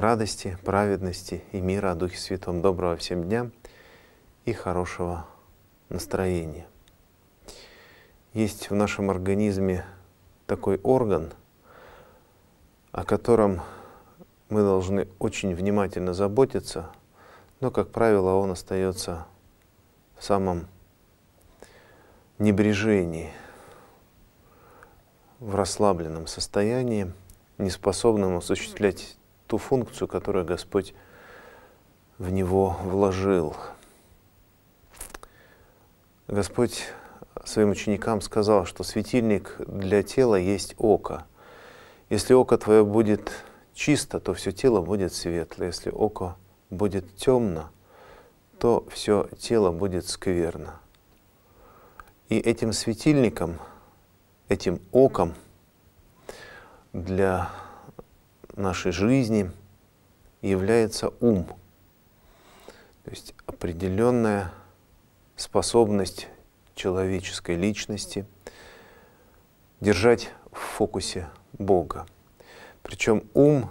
радости, праведности и мира о Духе Святом. Доброго всем дня и хорошего настроения. Есть в нашем организме такой орган, о котором мы должны очень внимательно заботиться, но, как правило, он остается в самом небрежении, в расслабленном состоянии, неспособным осуществлять ту функцию, которую Господь в него вложил. Господь своим ученикам сказал, что светильник для тела есть око. Если око твое будет чисто, то все тело будет светло. Если око будет темно, то все тело будет скверно. И этим светильником, этим оком для нашей жизни является ум. То есть определенная способность человеческой личности держать в фокусе Бога. Причем ум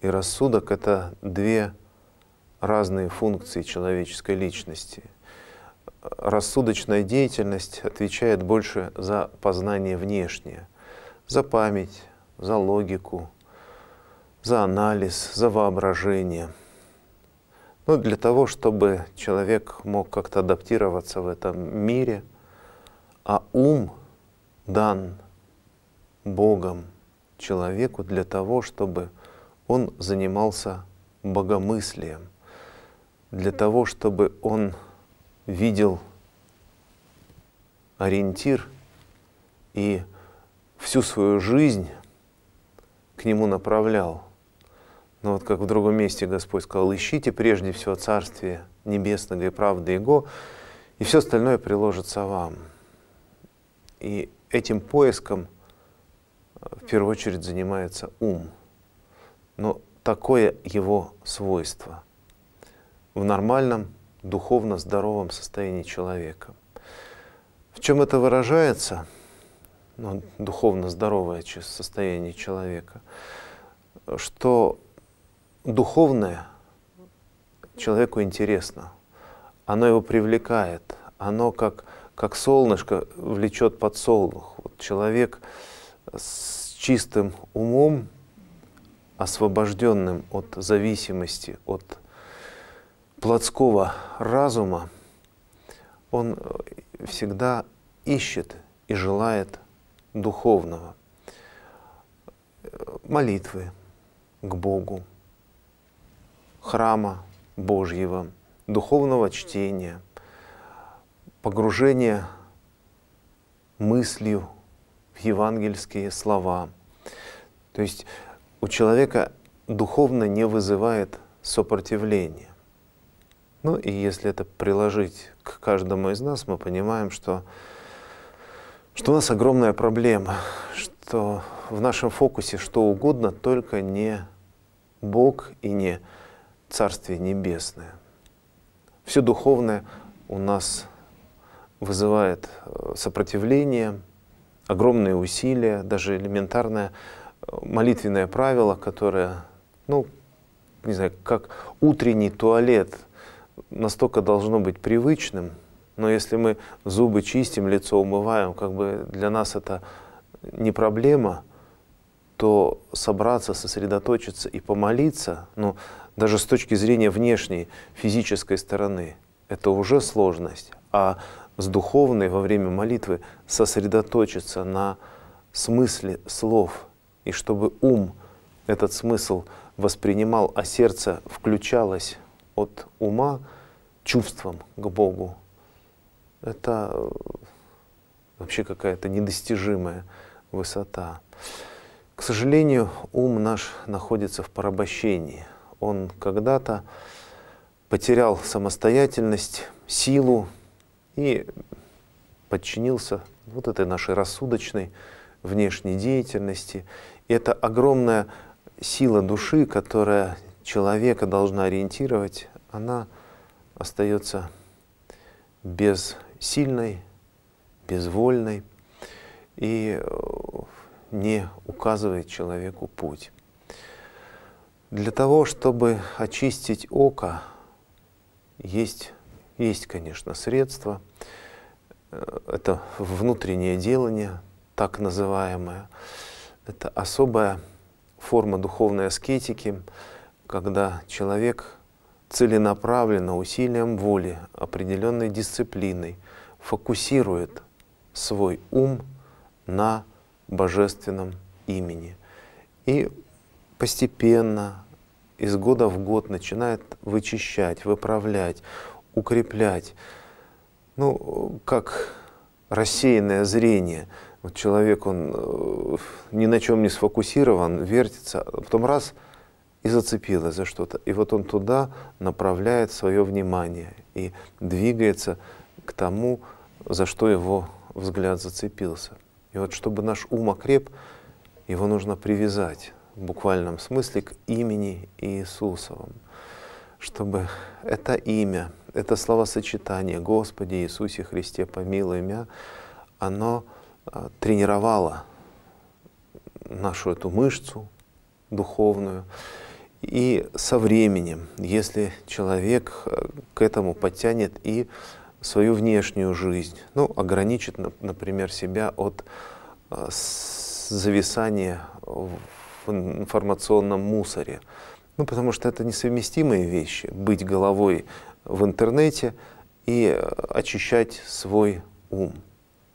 и рассудок — это две разные функции человеческой личности. Рассудочная деятельность отвечает больше за познание внешнее, за память, за логику, за анализ, за воображение. Ну, для того, чтобы человек мог как-то адаптироваться в этом мире, а ум дан Богом человеку для того, чтобы он занимался богомыслием, для того, чтобы он видел ориентир и всю свою жизнь к нему направлял – но ну, вот как в другом месте Господь сказал, ищите прежде всего Царствие Небесного и правды Его, и все остальное приложится вам. И этим поиском э, в первую очередь занимается ум. Но такое его свойство в нормальном, духовно здоровом состоянии человека. В чем это выражается, ну, духовно здоровое состояние человека? Что духовное человеку интересно, оно его привлекает, оно как, как солнышко влечет подсолнух. Вот человек с чистым умом, освобожденным от зависимости, от плотского разума, он всегда ищет и желает духовного, молитвы к Богу, храма Божьего, духовного чтения, погружения мыслью в евангельские слова. То есть у человека духовно не вызывает сопротивления. Ну и если это приложить к каждому из нас, мы понимаем, что, что у нас огромная проблема, что в нашем фокусе что угодно, только не Бог и не Царствие Небесное. Все духовное у нас вызывает э, сопротивление, огромные усилия, даже элементарное э, молитвенное правило, которое, ну, не знаю, как утренний туалет, настолько должно быть привычным, но если мы зубы чистим, лицо умываем, как бы для нас это не проблема — что собраться, сосредоточиться и помолиться, ну, даже с точки зрения внешней, физической стороны, это уже сложность. А с духовной во время молитвы сосредоточиться на смысле слов, и чтобы ум этот смысл воспринимал, а сердце включалось от ума чувством к Богу, это вообще какая-то недостижимая высота. К сожалению, ум наш находится в порабощении. Он когда-то потерял самостоятельность, силу и подчинился вот этой нашей рассудочной внешней деятельности. И это огромная сила души, которая человека должна ориентировать, она остается безсильной, безвольной. И э, не указывает человеку путь. Для того, чтобы очистить око, есть, есть конечно, средства. Э, это внутреннее делание, так называемое. Это особая форма духовной аскетики, когда человек целенаправленно, усилием воли, определенной дисциплиной фокусирует свой ум на божественном имени. И постепенно, из года в год начинает вычищать, выправлять, укреплять. Ну, как рассеянное зрение. Вот человек, он э, ни на чем не сфокусирован, вертится, а потом раз и зацепилось за что-то. И вот он туда направляет свое внимание и двигается к тому, за что его взгляд зацепился. И вот чтобы наш ум окреп, его нужно привязать в буквальном смысле к имени Иисусовому, чтобы это имя, это словосочетание «Господи Иисусе Христе, помилуй меня», оно а, тренировало нашу эту мышцу духовную. И со временем, если человек э, к этому подтянет и свою внешнюю жизнь, ну, ограничит, например, себя от э, зависания в информационном мусоре. Ну, потому что это несовместимые вещи. Быть головой в интернете и э, очищать свой ум.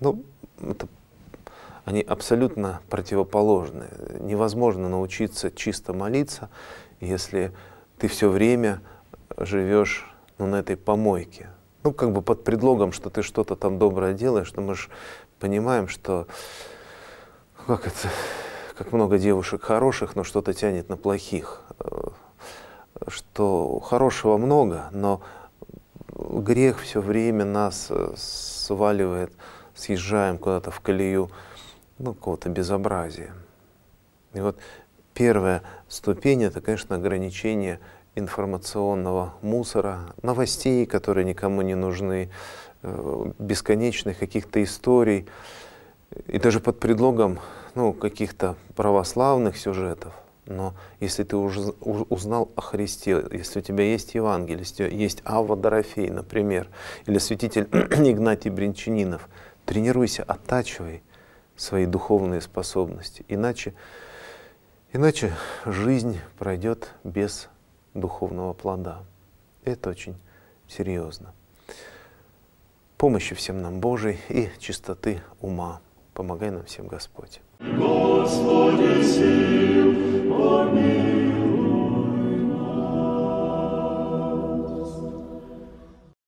Ну, это, они абсолютно противоположны. Невозможно научиться чисто молиться, если ты все время живешь ну, на этой помойке, ну, как бы под предлогом, что ты что-то там доброе делаешь, но мы же понимаем, что, ну, как это, как много девушек хороших, но что-то тянет на плохих, э, что хорошего много, но грех все время нас э, сваливает, съезжаем куда-то в колею, ну, какого-то безобразия. И вот первая ступень — это, конечно, ограничение информационного мусора, новостей, которые никому не нужны, э, бесконечных каких-то историй, и даже под предлогом ну, каких-то православных сюжетов. Но если ты уже узнал о Христе, если у тебя есть Евангелие, если есть Авва Дорофей, например, или святитель Игнатий Бринчанинов, тренируйся, оттачивай свои духовные способности. Иначе, иначе жизнь пройдет без духовного плода. Это очень серьезно. Помощи всем нам Божией и чистоты ума. Помогай нам всем Господь. Господи, сил,